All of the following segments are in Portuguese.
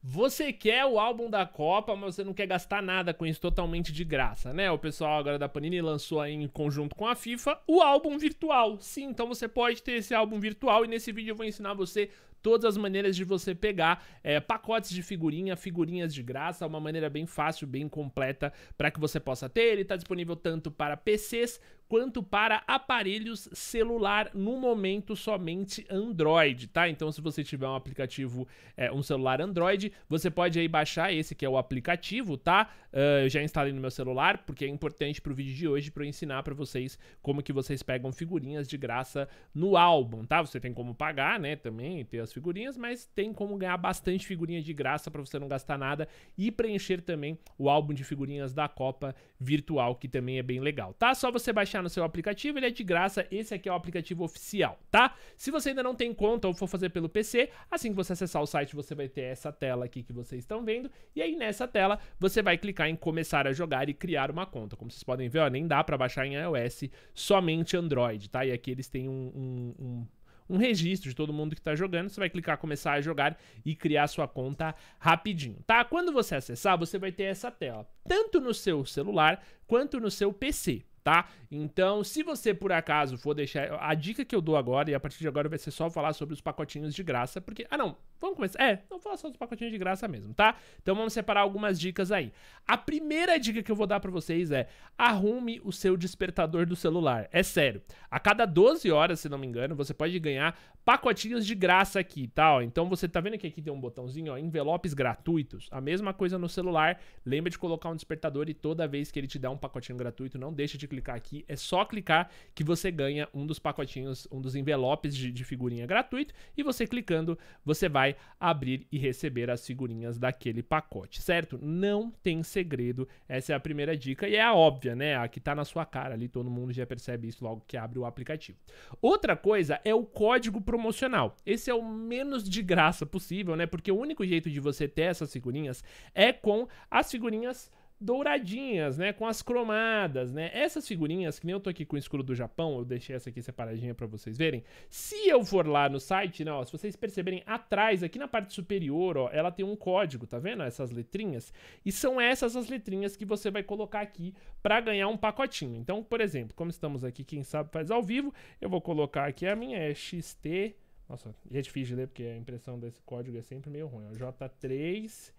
Você quer o álbum da Copa, mas você não quer gastar nada com isso totalmente de graça, né? O pessoal agora da Panini lançou aí em conjunto com a FIFA o álbum virtual. Sim, então você pode ter esse álbum virtual e nesse vídeo eu vou ensinar você todas as maneiras de você pegar é, pacotes de figurinha, figurinhas de graça, uma maneira bem fácil, bem completa para que você possa ter. Ele está disponível tanto para PCs quanto para aparelhos celular no momento somente Android, tá? Então se você tiver um aplicativo, é, um celular Android, você pode aí baixar esse que é o aplicativo, tá? Uh, eu já instalei no meu celular porque é importante para o vídeo de hoje para eu ensinar para vocês como que vocês pegam figurinhas de graça no álbum, tá? Você tem como pagar, né? Também ter as figurinhas, mas tem como ganhar bastante figurinha de graça para você não gastar nada e preencher também o álbum de figurinhas da Copa virtual que também é bem legal, tá? Só você baixar baixar no seu aplicativo, ele é de graça, esse aqui é o aplicativo oficial, tá? Se você ainda não tem conta ou for fazer pelo PC, assim que você acessar o site, você vai ter essa tela aqui que vocês estão vendo, e aí nessa tela você vai clicar em começar a jogar e criar uma conta. Como vocês podem ver, ó, nem dá para baixar em iOS, somente Android, tá? E aqui eles têm um, um, um um registro de todo mundo que está jogando. Você vai clicar começar a jogar e criar sua conta rapidinho, tá? Quando você acessar, você vai ter essa tela, tanto no seu celular quanto no seu PC tá? Então, se você por acaso for deixar. A dica que eu dou agora, e a partir de agora vai ser só falar sobre os pacotinhos de graça, porque. Ah, não, vamos começar. É, não falar só dos pacotinhos de graça mesmo, tá? Então vamos separar algumas dicas aí. A primeira dica que eu vou dar para vocês é: arrume o seu despertador do celular. É sério. A cada 12 horas, se não me engano, você pode ganhar pacotinhos de graça aqui, tá? Ó. Então você tá vendo que aqui tem um botãozinho, ó, envelopes gratuitos. A mesma coisa no celular. Lembra de colocar um despertador e toda vez que ele te dá um pacotinho gratuito, não deixa de clicar aqui. É só clicar que você ganha um dos pacotinhos, um dos envelopes de, de figurinha gratuito. E você clicando, você vai abrir e receber as figurinhas daquele pacote, certo? Não tem segredo. Essa é a primeira dica e é a óbvia, né? A que tá na sua cara ali, todo mundo já percebe isso logo que abre o aplicativo. Outra coisa é o código promocional promocional. Esse é o menos de graça possível, né? Porque o único jeito de você ter essas figurinhas é com as figurinhas douradinhas, né? Com as cromadas, né? Essas figurinhas, que nem eu tô aqui com o escuro do Japão, eu deixei essa aqui separadinha para vocês verem. Se eu for lá no site, né, ó, se vocês perceberem, atrás, aqui na parte superior, ó, ela tem um código, tá vendo? Essas letrinhas. E são essas as letrinhas que você vai colocar aqui para ganhar um pacotinho. Então, por exemplo, como estamos aqui, quem sabe faz ao vivo, eu vou colocar aqui a minha, é XT... Nossa, é difícil de ler porque a impressão desse código é sempre meio ruim, J3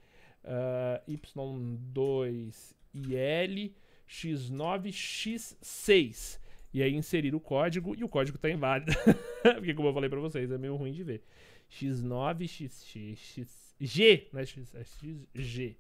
uh, Y2IL X9X6. E aí inserir o código e o código está inválido. Porque como eu falei para vocês, é meio ruim de ver. X9 xg XG.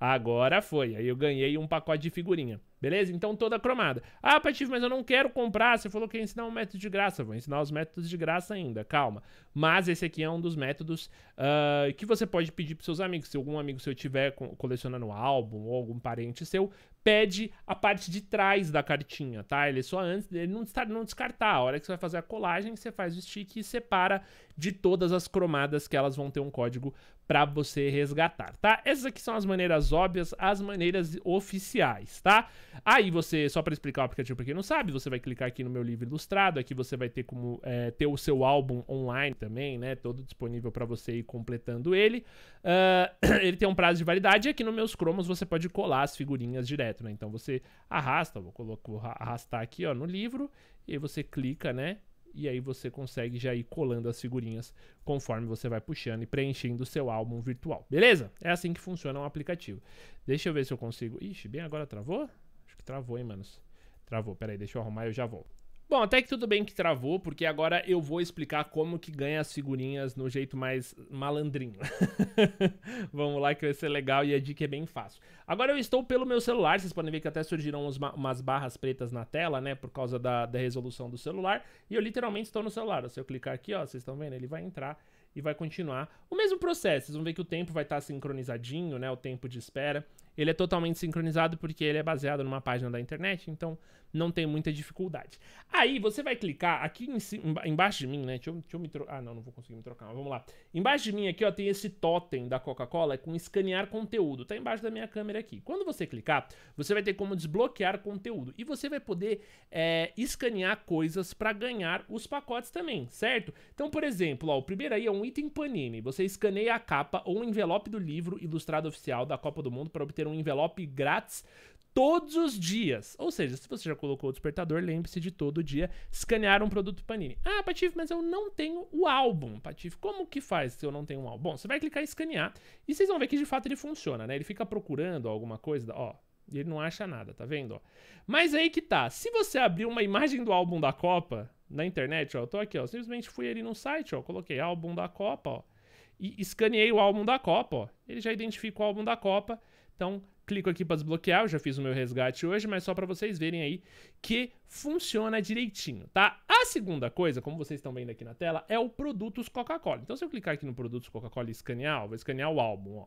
Agora foi. Aí eu ganhei um pacote de figurinha. Beleza? Então toda cromada. Ah, Patife, mas eu não quero comprar. Você falou que ia ensinar um método de graça. Vou ensinar os métodos de graça ainda, calma. Mas esse aqui é um dos métodos uh, que você pode pedir para seus amigos. Se algum amigo seu tiver colecionando álbum ou algum parente seu, pede a parte de trás da cartinha, tá? Ele só antes, ele não, não descartar. A hora que você vai fazer a colagem, você faz o stick e separa de todas as cromadas que elas vão ter um código para você resgatar, tá? Essas aqui são as maneiras óbvias, as maneiras oficiais, tá? Aí você, só para explicar o aplicativo para quem não sabe, você vai clicar aqui no meu livro ilustrado, aqui você vai ter como é, ter o seu álbum online também, né? Todo disponível para você ir completando ele. Uh, ele tem um prazo de validade e aqui nos meus cromos você pode colar as figurinhas direto direto, né? Então você arrasta, vou, colocar, arrastar aqui, ó, no livro, e você clica, né? E aí você consegue já ir colando as figurinhas conforme você vai puxando e preenchendo o seu álbum virtual. Beleza? É assim que funciona o um aplicativo. Deixa eu ver se eu consigo... Ixi, bem agora travou? Acho que travou, hein, manos? Travou, peraí, deixa eu arrumar e eu já volto. Bom, até que tudo bem que travou, porque agora eu vou explicar como que ganha as figurinhas no jeito mais malandrinho. Vamos lá que vai ser legal e a dica é bem fácil. Agora eu estou pelo meu celular, vocês podem ver que até surgiram uns, umas barras pretas na tela, né, por causa da, da resolução do celular, e eu literalmente estou no celular. Se eu clicar aqui, ó, vocês estão vendo? Ele vai entrar e vai continuar o mesmo processo. Vocês vão ver que o tempo vai estar sincronizadinho, né? O tempo de espera. Ele é totalmente sincronizado porque ele é baseado numa página da internet, então não tem muita dificuldade. Aí você vai clicar aqui em cima, embaixo de mim, né? Deixa eu, deixa eu me trocar. Ah, não, não vou conseguir me trocar, mas vamos lá. Embaixo de mim aqui, ó, tem esse totem da Coca-Cola com escanear conteúdo. Tá embaixo da minha câmera aqui. Quando você clicar, você vai ter como desbloquear conteúdo. E você vai poder é, escanear coisas para ganhar os pacotes também, certo? Então, por exemplo, ó, o primeiro aí é um item panini. Você escaneia a capa ou o envelope do livro ilustrado oficial da Copa do Mundo para obter ter um envelope grátis todos os dias. Ou seja, se você já colocou o despertador, lembre-se de todo dia escanear um produto Panini. Ah, Patife, mas eu não tenho o álbum. Patife, como que faz se eu não tenho um álbum? Bom, você vai clicar em escanear e vocês vão ver que de fato ele funciona, né? Ele fica procurando alguma coisa, ó, e ele não acha nada, tá vendo? Mas aí que tá. Se você abrir uma imagem do álbum da Copa na internet, ó, eu tô aqui, ó, simplesmente fui ali no site, ó, coloquei álbum da Copa, ó, e escaneei o álbum da Copa, ó. Ele já identifica o álbum da Copa então, clico aqui para desbloquear, eu já fiz o meu resgate hoje, mas só para vocês verem aí que funciona direitinho, tá? A segunda coisa, como vocês estão vendo aqui na tela, é o Produtos Coca-Cola. Então, se eu clicar aqui no Produtos Coca-Cola e escanear, vou escanear o álbum, ó.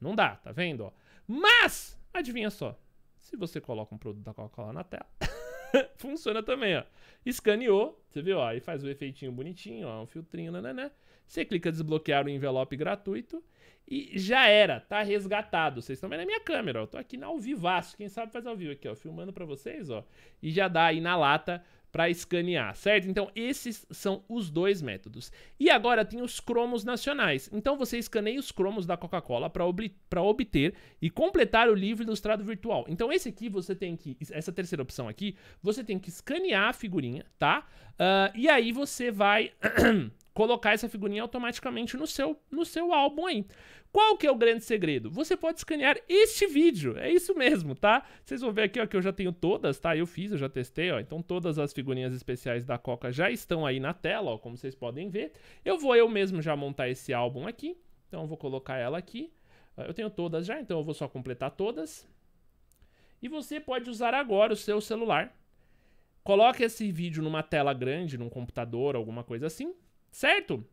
Não dá, tá vendo, ó? Mas, adivinha só, se você coloca um produto da Coca-Cola na tela... funciona também, ó. Escaneou, você viu, ó, aí faz o efeitinho bonitinho, ó, um filtrinho, né, né, né. Você clica desbloquear o envelope gratuito e já era, tá resgatado. Vocês estão vendo a minha câmera, ó. Eu tô aqui na ao vivaço, quem sabe faz ao vivo aqui, ó, filmando para vocês, ó. E já dá aí na lata para escanear, certo? Então esses são os dois métodos. E agora tem os cromos nacionais. Então você escaneia os cromos da Coca-Cola para ob obter e completar o livro ilustrado virtual. Então esse aqui você tem que, essa terceira opção aqui, você tem que escanear a figurinha, tá? Uh, e aí você vai colocar essa figurinha automaticamente no seu, no seu álbum aí. Qual que é o grande segredo? Você pode escanear este vídeo, é isso mesmo, tá? Vocês vão ver aqui, ó, que eu já tenho todas, tá? Eu fiz, eu já testei, ó, então todas as figurinhas especiais da Coca já estão aí na tela, ó, como vocês podem ver. Eu vou eu mesmo já montar esse álbum aqui, então eu vou colocar ela aqui. Ah, eu tenho todas já, então eu vou só completar todas. E você pode usar agora o seu celular. Coloque esse vídeo numa tela grande, num computador, alguma coisa assim certo?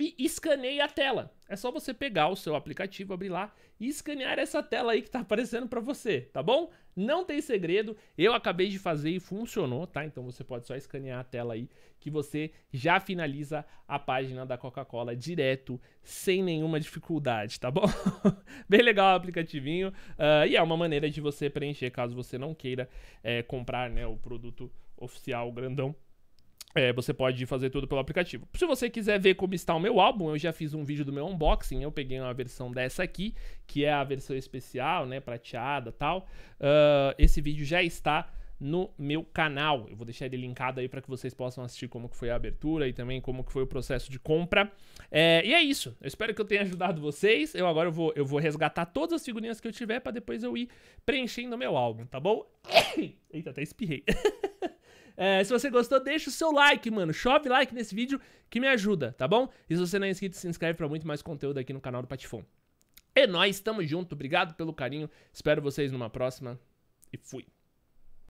E escaneie a tela. É só você pegar o seu aplicativo, abrir lá e escanear essa tela aí que tá aparecendo para você, tá bom? Não tem segredo, eu acabei de fazer e funcionou, tá? Então você pode só escanear a tela aí que você já finaliza a página da Coca-Cola direto, sem nenhuma dificuldade, tá bom? Bem legal o aplicativinho uh, e é uma maneira de você preencher caso você não queira é, comprar né, o produto oficial grandão é, você pode fazer tudo pelo aplicativo. Se você quiser ver como está o meu álbum, eu já fiz um vídeo do meu unboxing. Eu peguei uma versão dessa aqui, que é a versão especial, né? Prateada tal. Uh, esse vídeo já está no meu canal. Eu vou deixar ele linkado aí para que vocês possam assistir como que foi a abertura e também como que foi o processo de compra. É, e é isso. Eu espero que eu tenha ajudado vocês. Eu agora vou, eu vou resgatar todas as figurinhas que eu tiver para depois eu ir preenchendo meu álbum, tá bom? Eita, até espirrei. É, se você gostou, deixa o seu like, mano. Chove like nesse vídeo que me ajuda, tá bom? E se você não é inscrito, se inscreve pra muito mais conteúdo aqui no canal do Patifon. É nóis, tamo junto. Obrigado pelo carinho. Espero vocês numa próxima. E fui.